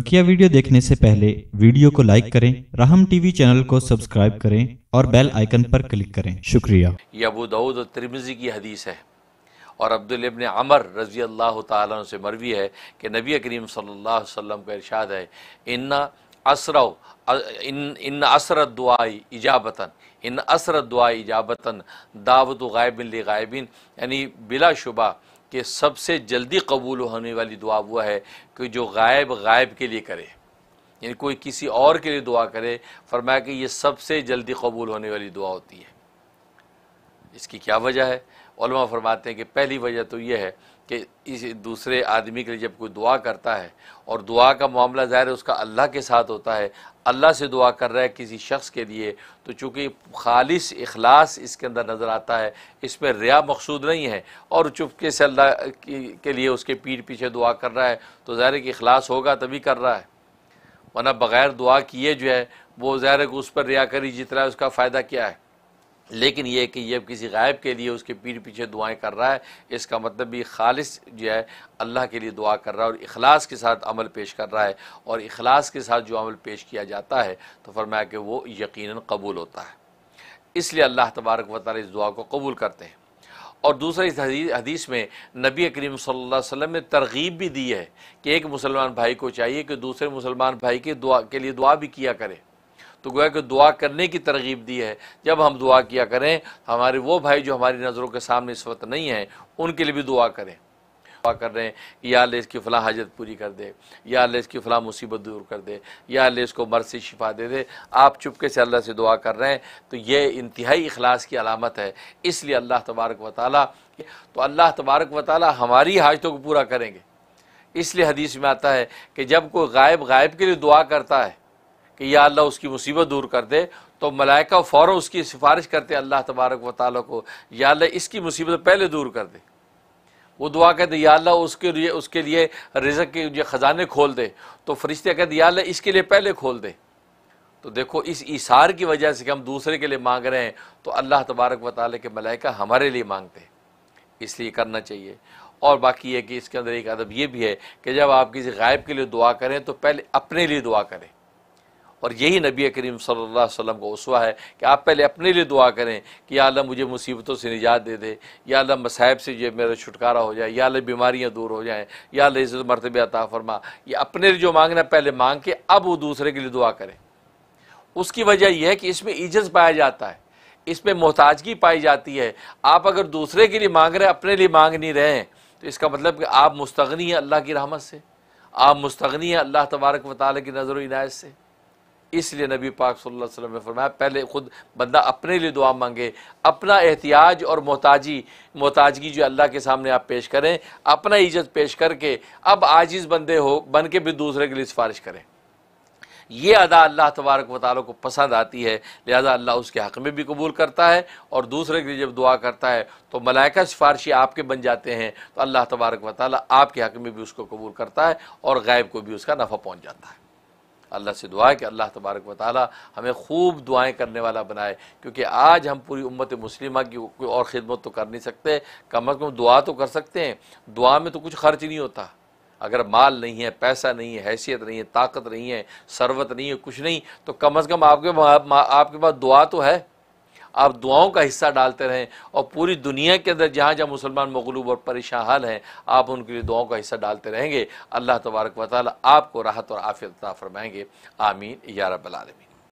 बकिया वीडियो देखने से पहले वीडियो को लाइक करें रहम टीवी चैनल को सब्सक्राइब करें और बेल आइकन पर क्लिक करें शुक्रिया ये अबू दाऊद और तिरमिजी की हदीस है और अब्दुल इब्ने अमर रजी अल्लाह तु से मरवी है कि नबी करीम सल्लल्लाहु अलैहि वसल्लम का इरशाद है इन्ना असरव इन इन असरत दुआई इजाबतन इन असरत दुआई इजाबतन दावत गायबिन ली गायबिन यानी बिला शुबा कि सबसे जल्दी कबूल होने वाली दुआ वह है कि जो गायब गायब के लिए करे यानी कोई किसी और के लिए दुआ करे फरमाया कि ये सबसे जल्दी कबूल होने वाली दुआ होती है इसकी क्या वजह है ओलमा फरमाते हैं कि पहली वजह तो यह है कि इस दूसरे आदमी के लिए जब कोई दुआ करता है और दुआ का मामला ज़ाहिर है उसका अल्लाह के साथ होता है अल्लाह से दुआ कर रहा है किसी शख्स के लिए तो चूँकि खालिस अखलास इसके अंदर नज़र आता है इसमें रिया मकसूद नहीं है और चुपके से अल्लाह के लिए उसके पीठ पीछे दुआ कर रहा है तो ज़ाहिर है कि अखलास होगा तभी कर रहा है वरना बग़ैर दुआ किए जो है वो ज़ाहिर है कि उस पर रिया करी रहा है उसका फ़ायदा क्या है लेकिन यह कि यह किसी गायब के लिए उसके पीठ पीछे दुआएं कर रहा है इसका मतलब भी खालिस जो है अल्लाह के लिए दुआ कर रहा है और अखलास के साथ अमल पेश कर रहा है और अखलास के साथ जो अमल पेश किया जाता है तो फरमाया कि वो यकीन कबूल होता है इसलिए अल्लाह तबारक वाली इस दुआ को कबूल करते हैं और दूसरा इस हदीस में नबी करीम सल्लल्लाहु अलैहि वसल्लम ने तरगीब भी दी है कि एक मुसलमान भाई को चाहिए कि दूसरे मुसलमान भाई की दुआ के लिए दुआ भी किया करे तो गोया कि दुआ करने की तरगीब दी है जब हम दुआ किया करें हमारे वो भाई जो हमारी नज़रों के सामने इस वक्त नहीं है उनके लिए भी दुआ करें दुआ कर रहे हैं कि या अल्लाह इसकी फ़लाँ हाजत पूरी कर दे या अल्लाह इसकी फ़लाँ मुसीबत दूर कर दे या अल्लाह इसको मर से शिफा दे दे आप चुपके से अल्लाह से दुआ कर रहे हैं तो ये इंतहाई अखलास की अलामत है इसलिए अल्लाह तबारक व ताली तो अल्लाह तबारक व ताली हमारी हाजतों को पूरा करेंगे इसलिए हदीस में आता है कि जब कोई गायब गायब के लिए दुआ करता है कि या अल्लाह उसकी मुसीबत दूर कर दे तो मलाइका फ़ौर उसकी सिफारिश करते अल्लाह तबारक व ताल को या अल्लाह इसकी मुसीबत पहले दूर कर दे वो दुआ कहते या अल्लाह उसके लिए उसके लिए रिजक के ये ख़जाने खोल दे तो फरिश्ते कहते या अल्लाह इसके लिए पहले खोल दे तो देखो इस इशार की वजह से कि हम दूसरे के लिए मांग रहे हैं तो अल्लाह तबारक व ताल के मलाइका हमारे लिए मांगते इसलिए करना चाहिए और बाकी ये कि इसके अंदर एक अदब ये भी है कि जब आप किसी गायब के लिए दुआ करें तो पहले अपने लिए दुआ करें और यही नबी करीम सल्लल्लाहु अलैहि वसल्लम का उसवा है कि आप पहले अपने लिए दुआ करें कि या अल्लाह मुझे मुसीबतों से निजात दे दे या अल्लाह मसाहब से ये मेरा छुटकारा हो जाए या अल्लाह बीमारियाँ दूर हो जाएँ या अल्लाह इज़्ज़त मरतब अता फरमा ये अपने लिए जो मांगना पहले मांग के अब वो दूसरे के लिए दुआ करें उसकी वजह यह है कि इसमें इज्जत पाया जाता है इसमें मोहताजगी पाई जाती है आप अगर दूसरे के लिए मांग रहे हैं अपने लिए मांग नहीं रहे हैं तो इसका मतलब कि आप मुस्तगनी हैं अल्लाह की रहमत से आप मुस्तगनी हैं अल्लाह तबारक वाली की नज़र इनायत से इसलिए नबी पाक सल्लल्लाहु अलैहि वसल्लम ने फरमाया पहले खुद बंदा अपने लिए दुआ मांगे अपना एहतियाज और मोहताजी मोहताजगी जो अल्लाह के सामने आप पेश करें अपना इज्जत पेश करके अब आजिज़ बंदे हो बन के भी दूसरे के लिए सिफारिश करें ये अदा अल्लाह तबारक वाली को पसंद आती है लिहाजा अल्लाह उसके हक़ में भी कबूल करता है और दूसरे के लिए जब दुआ करता है तो मलाइका सिफारशी आपके बन जाते हैं तो अल्लाह तबारक वाली आपके हक़ में भी उसको कबूल करता है और गायब को भी उसका नफ़ा पहुँच जाता है अल्लाह से दुआ है कि अल्लाह तबारक व ताली हमें खूब दुआएँ करने वाला बनाए क्योंकि आज हम पूरी उम्मत मुस्लिमा की कोई और ख़िदमत तो कर नहीं सकते कम अज़ कम दुआ तो कर सकते हैं दुआ में तो कुछ खर्च नहीं होता अगर माल नहीं है पैसा नहीं है हैसियत नहीं है ताकत नहीं है सरवत नहीं है कुछ नहीं तो कम अज़ कम आपके आपके पास दुआ तो है आप दुआओं का हिस्सा डालते रहें और पूरी दुनिया के अंदर जहाँ जहाँ मुसलमान मगलूब और परेशान हाल हैं आप उनके लिए दुआओं का हिस्सा डालते रहेंगे अल्लाह तबारक वाली आपको राहत और आफियत फरमाएंगे आमीन या रबालमीन